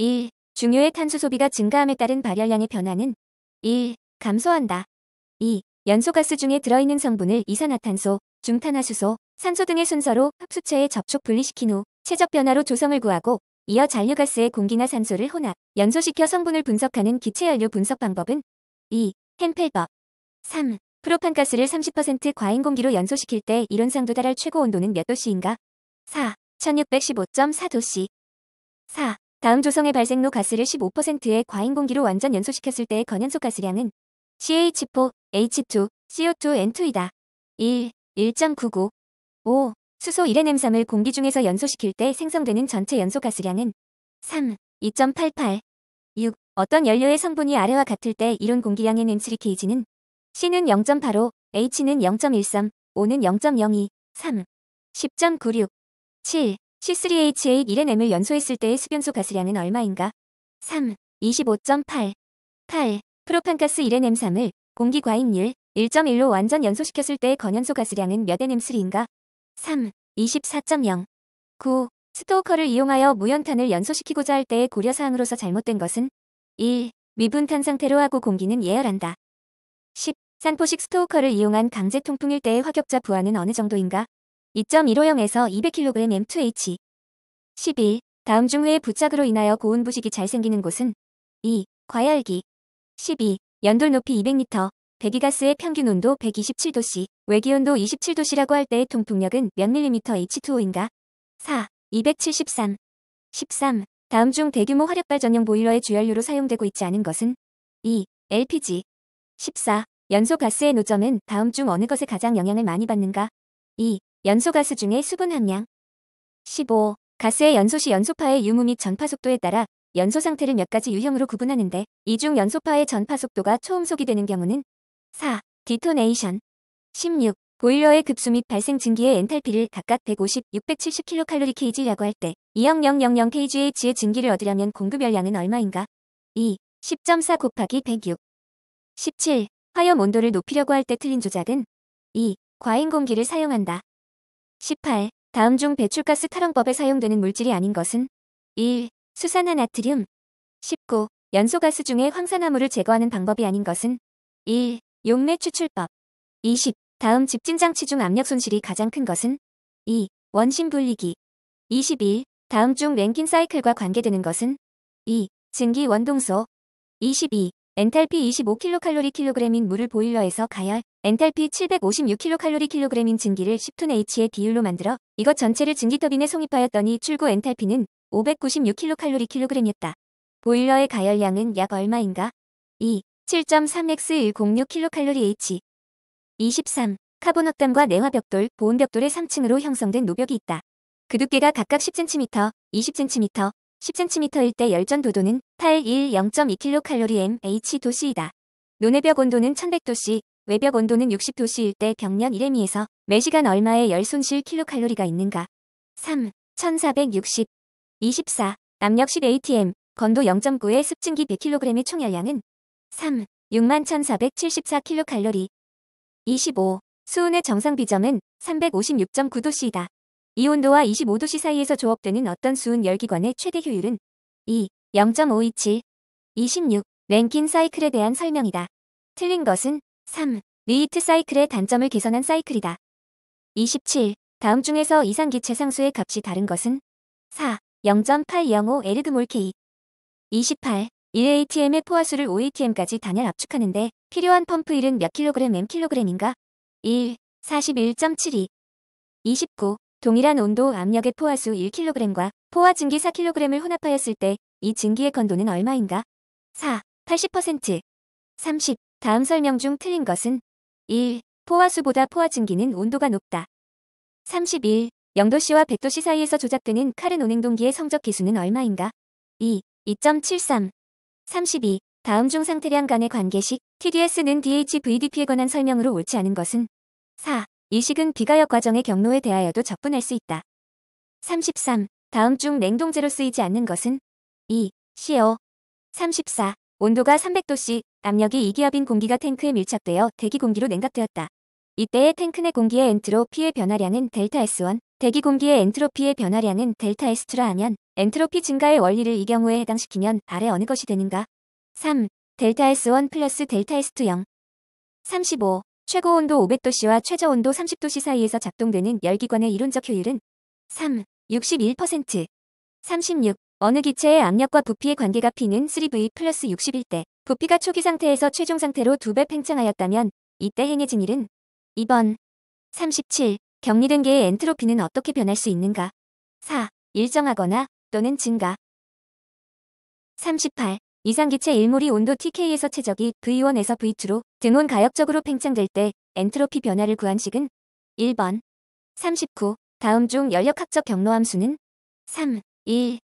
1. 중요의 탄소 소비가 증가함에 따른 발열량의 변화는 1. 감소한다. 2. 연소가스 중에 들어있는 성분을 이산화탄소, 중탄화수소, 산소 등의 순서로 흡수체에 접촉 분리시킨 후 최적 변화로 조성을 구하고 이어 잔류가스의 공기나 산소를 혼합, 연소시켜 성분을 분석하는 기체연료 분석 방법은 2. 헨펠법 3. 프로판가스를 30% 과잉공기로 연소시킬 때 이론상 도달할 최고 온도는 몇 도씨인가? 4. 1615.4도씨 4. 다음 조성의 발생로 가스를 15%의 과잉공기로 완전 연소시켰을 때의 건연소 가스량은 CH4, H2, CO2N2이다. 1, 1.99 5. 수소 1N3을 공기 중에서 연소시킬 때 생성되는 전체 연소 가스량은 3, 2.88 6. 어떤 연료의 성분이 아래와 같을 때 이론 공기량의 렌츠리케는 C는 0.85, H는 0.13, O는 0.02, 3, 10.96 7. C3H의 1Nm을 연소했을 때의 수변소 가스량은 얼마인가? 3. 25.8. 8. 프로판가스 1Nm3을 공기 과잉률 1.1로 완전 연소시켰을 때의 건연소 가스량은 몇 Nm3인가? 3. 24.0. 9. 스토커를 이용하여 무연탄을 연소시키고자 할 때의 고려사항으로서 잘못된 것은 1. 미분탄 상태로 하고 공기는 예열한다. 10. 산포식 스토커를 이용한 강제 통풍일 때의 화격자 부하는 어느 정도인가? 2 1 5형에서 200kg M2H 11. 다음 중 후에 부착으로 인하여 고온 부식이 잘 생기는 곳은 2. 과열기 12. 연돌 높이 200m 배기가스의 평균 온도 127도씨 외기온도 27도씨라고 할 때의 통풍력은 몇 밀리미터 H2O인가 4. 273 13. 다음 중 대규모 화력발 전용 보일러의 주연료로 사용되고 있지 않은 것은 2. LPG 14. 연소 가스의 노점은 다음 중 어느 것에 가장 영향을 많이 받는가? 2. 연소 가스 중에 수분 함량 15. 가스의 연소시 연소파의 유무 및 전파 속도에 따라 연소 상태를 몇 가지 유형으로 구분하는데 이 중 연소파의 전파 속도가 초음속이 되는 경우는 4. 디토네이션 16. 보일러의 급수 및 발생 증기의 엔탈피를 각각 150, 670kcal/kg라고 할 때 20000kgH의 증기를 얻으려면 공급 열량은 얼마인가? 2. 10.4 곱하기 106 17. 화염 온도를 높이려고 할 때 틀린 조작은 2. 과잉 공기를 사용한다. 18. 다음 중 배출가스 탈원법에 사용되는 물질이 아닌 것은 1. 수산화 나트륨 19. 연소가스 중에 황산화물을 제거하는 방법이 아닌 것은 1. 용매 추출법 20. 다음 집진장치 중 압력 손실이 가장 큰 것은 2. 원심 불리기 21. 다음 중 랭킨 사이클과 관계되는 것은 2. 증기 원동소 22. 엔탈피 25kcal/kg인 물을 보일러에서 가열, 엔탈피 756kcal/kg인 증기를 10톤H의 비율로 만들어 이것 전체를 증기터빈에 송입하였더니 출고 엔탈피는 596kcal/kg이었다. 보일러의 가열량은 약 얼마인가? 2. 7.3x106kcal/h 23. 카본억담과 내화벽돌, 보온벽돌의 3층으로 형성된 노벽이 있다. 그 두께가 각각 10cm, 20cm, 10cm일 때 열전 도도는 8, 1, 0.2kcal mH 도시이다. 논해벽 온도는 1100도씨, 외벽 온도는 60도씨일 때 병력 1m에서 매시간 얼마의 열 손실 킬로칼로리가 있는가? 3. 1460 24. 남력 1 a t m 건도 0.9의 습증기 100kg의 총 열량은 3. 61,474kcal 25. 수온의 정상 비점은 356.9도씨이다. 이 온도와 25도씨 사이에서 조업되는 어떤 수은 열기관의 최대 효율은 2. 0.527 26. 랭킨 사이클에 대한 설명이다. 틀린 것은 3. 리히트 사이클의 단점을 개선한 사이클이다. 27. 다음 중에서 이상기체 상수의 값이 다른 것은 4. 0.805 에르그몰 케이 28. 1ATM의 포화수를 5ATM까지 단열 압축하는데 필요한 펌프 일은 몇 킬로그램 M 킬로그램인가? 1. 41.72 29. 동일한 온도 압력의 포화수 1kg과 포화 증기 4kg을 혼합하였을 때 이 증기의 건도는 얼마인가? 4. 80% 30. 다음 설명 중 틀린 것은 1. 포화수보다 포화 증기는 온도가 높다. 31. 0도씨와 100도씨 사이에서 조작되는 칼은 운행동기의 성적 기수는 얼마인가? 2. 2.73 32. 다음 중 상태량 간의 관계식 TDS는 DHVDP에 관한 설명으로 옳지 않은 것은 4. 이 식은 비가역 과정의 경로에 대하여도 접근할 수 있다. 33. 다음 중 냉동재로 쓰이지 않는 것은 2. CO 34. 온도가 300도씨, 압력이 2기압인 공기가 탱크에 밀착되어 대기 공기로 냉각되었다. 이때의 탱크 내 공기의 엔트로피의 변화량은 델타 S1, 대기 공기의 엔트로피의 변화량은 델타 S2라 하면 엔트로피 증가의 원리를 이 경우에 해당시키면 아래 어느 것이 되는가? 3. 델타 S1 플러스 델타 S2 0 35. 최고 온도 500도씨와 최저 온도 30도씨 사이에서 작동되는 열기관의 이론적 효율은 3, 61%, 36. 어느 기체의 압력과 부피의 관계가 P는 3V 플러스 61대. 부피가 초기 상태에서 최종 상태로 두 배 팽창하였다면 이때 행해진 일은 2번 37. 격리 된개의 엔트로피는 어떻게 변할 수 있는가? 4. 일정하거나 또는 증가 38. 이상기체 일몰이 온도 TK에서 최적이 V1에서 V2로 등온 가역적으로 팽창될 때 엔트로피 변화를 구한 식은 1번 39 다음 중 열역학적 경로 함수는 3, 1,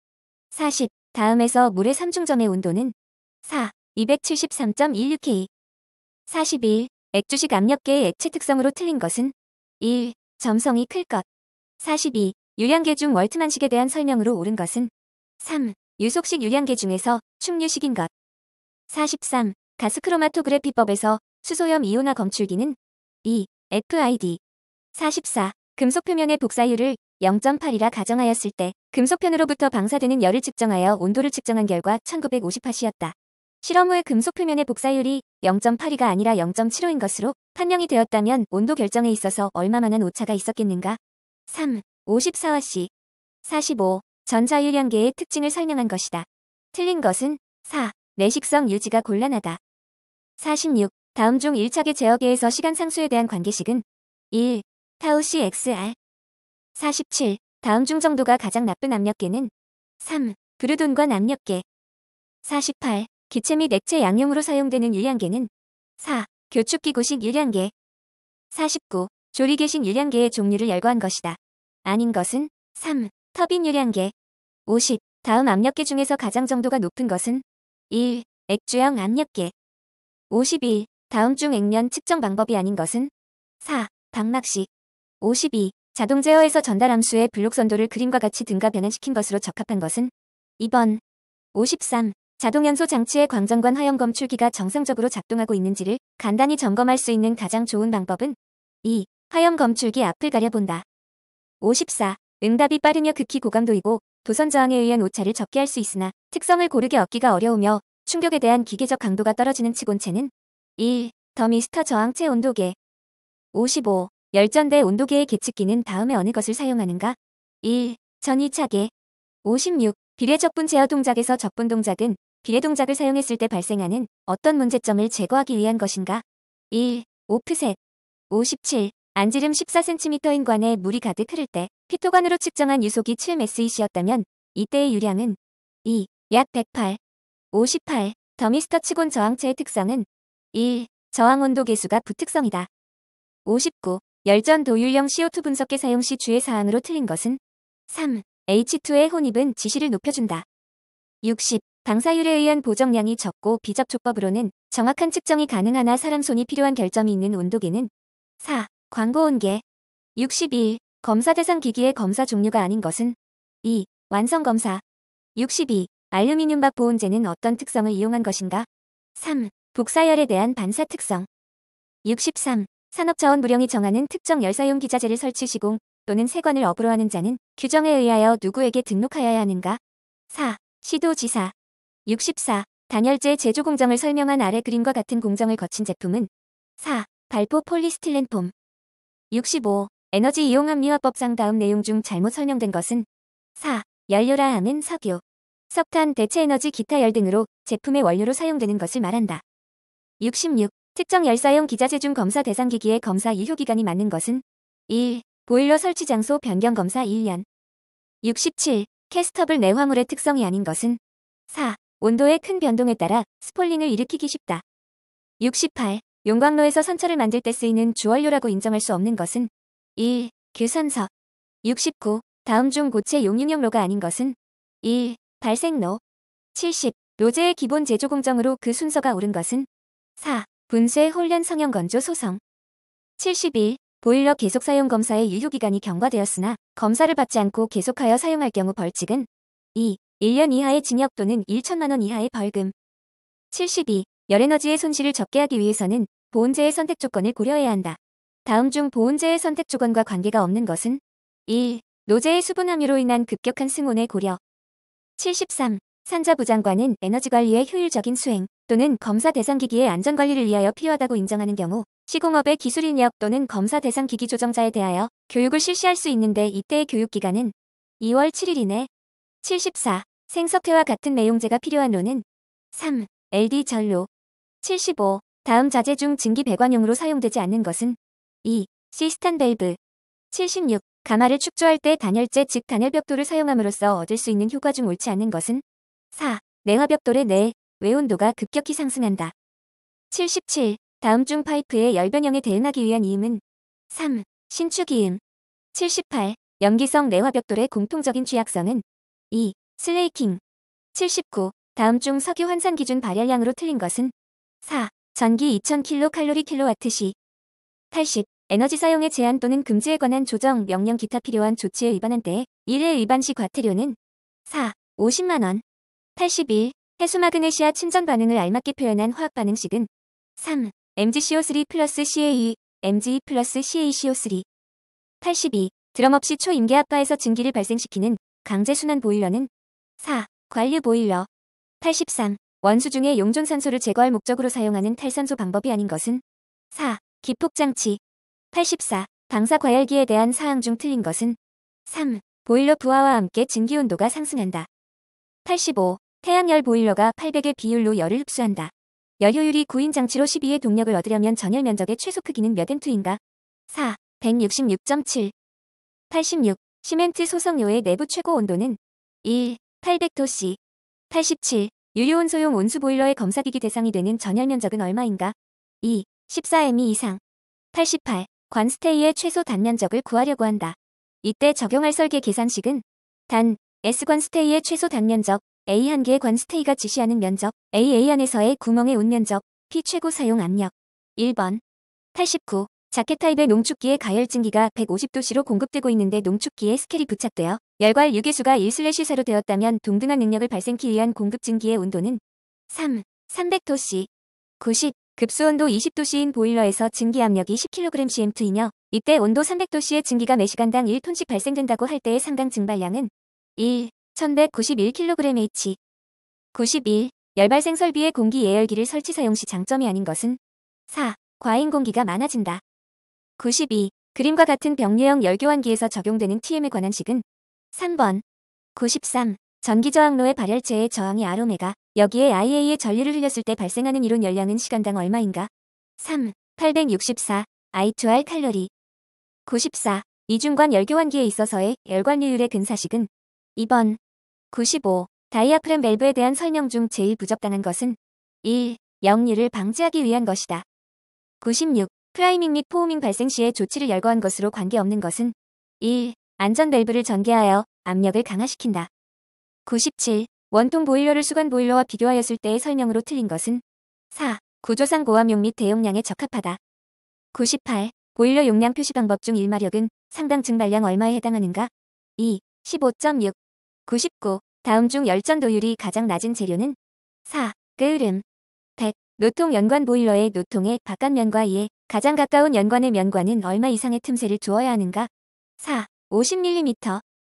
40 다음에서 물의 3중점의 온도는 4, 273.16K 41. 액주식 압력계의 액체 특성으로 틀린 것은 1. 점성이 클 것 42. 유량계 중 월트만식에 대한 설명으로 옳은 것은 3. 유속식 유량계 중에서 충류식인 것. 43. 가스크로마토그래피법에서 수소염 이온화 검출기는 2. FID. 44. 금속 표면의 복사율을 0.8이라 가정하였을 때 금속편으로부터 방사되는 열을 측정하여 온도를 측정한 결과 1958시였다. 실험 후에 금속 표면의 복사율이 0 8이가 아니라 0.75인 것으로 판명이 되었다면 온도 결정에 있어서 얼마만한 오차가 있었겠는가? 3. 54와씨. 45. 전자유량계의 특징을 설명한 것이다. 틀린 것은 4. 내식성 유지가 곤란하다. 46. 다음 중 1차계 제어계에서 시간 상수에 대한 관계식은 1. 타우 CXR 47. 다음 중 정도가 가장 나쁜 압력계는 3. 그루돈과 압력계 48. 기체 및 액체 양용으로 사용되는 유량계는 4. 교축기구식 유량계 49. 조리개신 유량계의 종류를 열거한 것이다. 아닌 것은 3. 터빈 유량계 50. 다음 압력계 중에서 가장 정도가 높은 것은 1. 액주형 압력계 51. 다음 중 액면 측정 방법이 아닌 것은 4. 박막식 52. 자동 제어에서 전달 함수의 블록 선도를 그림과 같이 등가 변환시킨 것으로 적합한 것은 2번 53. 자동 연소 장치의 광전관 화염 검출기가 정상적으로 작동하고 있는지를 간단히 점검할 수 있는 가장 좋은 방법은 2. 화염 검출기 앞을 가려본다. 54. 응답이 빠르며 극히 고감도이고 도선 저항에 의한 오차를 적게 할 수 있으나 특성을 고르게 얻기가 어려우며 충격에 대한 기계적 강도가 떨어지는 치곤체는 1. 더 미스터 저항체 온도계 55. 열전대 온도계의 계측기는 다음에 어느 것을 사용하는가? 1. 전이차계 56. 비례 적분 제어 동작에서 적분 동작은 비례 동작을 사용했을 때 발생하는 어떤 문제점을 제거하기 위한 것인가? 1. 오프셋 57. 안지름 14cm인 관에 물이 가득 흐를 때 피토관으로 측정한 유속이 7메스이시였다면 이때의 유량은 2, 약 108, 58, 더미스터 치곤 저항체의 특성은 1. 저항 온도 계수가 부특성이다. 59. 열전 도율형 CO2 분석계 사용 시 주의 사항으로 틀린 것은 3. H2의 혼입은 지시를 높여준다. 60. 방사율에 의한 보정량이 적고 비접촉법으로는 정확한 측정이 가능하나 사람 손이 필요한 결점이 있는 온도계는 4. 광고 온게 62. 검사 대상 기기의 검사 종류가 아닌 것은 2. 완성 검사 62. 알루미늄박 보온제는 어떤 특성을 이용한 것인가? 3. 복사열에 대한 반사 특성 63. 산업자원부령이 정하는 특정 열사용 기자재를 설치 시공 또는 세관을 업으로 하는 자는 규정에 의하여 누구에게 등록하여야 하는가? 4. 시도지사 64. 단열재 제조 공정을 설명한 아래 그림과 같은 공정을 거친 제품은 4. 발포 폴리스틸렌 폼 65. 에너지 이용 합리화법상 다음 내용 중 잘못 설명된 것은 4. 연료라 함은 석유, 석탄, 대체에너지, 기타열 등으로 제품의 원료로 사용되는 것을 말한다. 66. 특정 열사용 기자재 중 검사 대상 기기의 검사 유효 기간이 맞는 것은 1. 보일러 설치 장소 변경 검사 1년 67. 캐스터블 내화물의 특성이 아닌 것은 4. 온도의 큰 변동에 따라 스폴링을 일으키기 쉽다. 68. 용광로에서 선처를 만들 때 쓰이는 주원료라고 인정할 수 없는 것은 1. 규선서 69. 다음 중 고체 용융형로가 아닌 것은 1. 발생로 70. 로제의 기본 제조 공정으로 그 순서가 오른 것은 4. 분쇄 혼련 성형 건조 소성 71. 보일러 계속 사용 검사의 유효기간이 경과되었으나 검사를 받지 않고 계속하여 사용할 경우 벌칙은 2. 1년 이하의 징역 또는 1천만원 이하의 벌금 72. 열에너지의 손실을 적게 하기 위해서는 보온제의 선택 조건을 고려해야 한다. 다음 중 보온제의 선택 조건과 관계가 없는 것은 1. 노제의 수분함유로 인한 급격한 승온의 고려 73. 산자부 장관은 에너지관리의 효율적인 수행 또는 검사 대상 기기의 안전관리를 위하여 필요하다고 인정하는 경우 시공업의 기술 인력 또는 검사 대상 기기 조정자에 대하여 교육을 실시할 수 있는데 이때의 교육기간은 2월 7일 이내 74. 생석회와 같은 매용제가 필요한 로는 3. LD 전로 75. 다음 자재 중 증기 배관용으로 사용되지 않는 것은 2. 시스턴 밸브 76. 가마를 축조할 때 단열재 즉 단열벽돌을 사용함으로써 얻을 수 있는 효과 중 옳지 않은 것은 4. 내화벽돌의 내, 외온도가 급격히 상승한다. 77. 다음 중 파이프의 열변형에 대응하기 위한 이음은 3. 신축이음 78. 염기성 내화벽돌의 공통적인 취약성은 2. 슬레이킹 79. 다음 중 석유 환산 기준 발열량으로 틀린 것은 4. 전기 2000kcal 시 80. 에너지 사용의 제한 또는 금지에 관한 조정, 명령 기타 필요한 조치에 위반한 때 1회 위반 시 과태료는 4. 50만원 81. 해수 마그네시아 침전 반응을 알맞게 표현한 화학 반응식은 3. MgCO3 플러스 c a e m g 플러스 CaCO3 82. 드럼 없이 초임계 압가에서 증기를 발생시키는 강제순환 보일러는 4. 관류 보일러 83. 원수 중에 용존산소를 제거할 목적으로 사용하는 탈산소 방법이 아닌 것은 4. 기폭장치 84. 방사과열기에 대한 사항 중 틀린 것은 3. 보일러 부하와 함께 증기 온도가 상승한다. 85. 태양열 보일러가 800의 비율로 열을 흡수한다. 열효율이 9인 장치로 12의 동력을 얻으려면 전열 면적의 최소 크기는 몇엔투인가 4. 166.7 86. 시멘트 소성료의 내부 최고 온도는 1. 800도씨 87. 유료온 소용 온수보일러의 검사기기 대상이 되는 전열 면적은 얼마인가? 2. 14mm 이상. 88. 관 스테이의 최소 단면적을 구하려고 한다. 이때 적용할 설계 계산식은 단 S관 스테이의 최소 단면적, A 한계의관 스테이가 지시하는 면적, AA 안에서의 구멍의 온면적, P 최고 사용 압력. 1번. 89. 자켓 타입의 농축기의 가열증기가 150도씨로 공급되고 있는데 농축기에 스케일이 부착되어 열괄 유기수가 1/4로 되었다면 동등한 능력을 발생키 위한 공급 증기의 온도는 3, 300도씨, 90, 급수온도 20도씨인 보일러에서 증기 압력이 10kgcm이며 이때 온도 300도씨의 증기가 매시간당 1톤씩 발생된다고 할 때의 상당 증발량은 1, 1191kgh 91. 열발생 설비에 공기 예열기를 설치 사용 시 장점이 아닌 것은 4. 과잉 공기가 많아진다. 92. 그림과 같은 병류형 열교환기에서 적용되는 TM에 관한 식은 3번 93. 전기저항로의 발열체의 저항이 아로메가 여기에 IA의 전류를 흘렸을 때 발생하는 이론 열량은 시간당 얼마인가? 3. 864. I2R 칼로리 94. 이중관 열교환기에 있어서의 열관리율의 근사식은 2번 95. 다이아프램 밸브에 대한 설명 중 제일 부적당한 것은 1. 역류를 방지하기 위한 것이다. 96. 프라이밍 및 포우밍 발생 시에 조치를 열거한 것으로 관계없는 것은 1. 안전밸브를 전개하여 압력을 강화시킨다. 97. 원통 보일러를 수간 보일러와 비교하였을 때의 설명으로 틀린 것은 4. 구조상 고압용 및 대용량에 적합하다. 98. 보일러 용량 표시 방법 중 일마력은 상당 증발량 얼마에 해당하는가? 2. 15.6 99. 다음 중 열전도율이 가장 낮은 재료는 4. 끓음 100. 노통 연관 보일러의 노통의 바깥면과 이에 가장 가까운 연관의 면과는 얼마 이상의 틈새를 주어야 하는가? 4. 50mm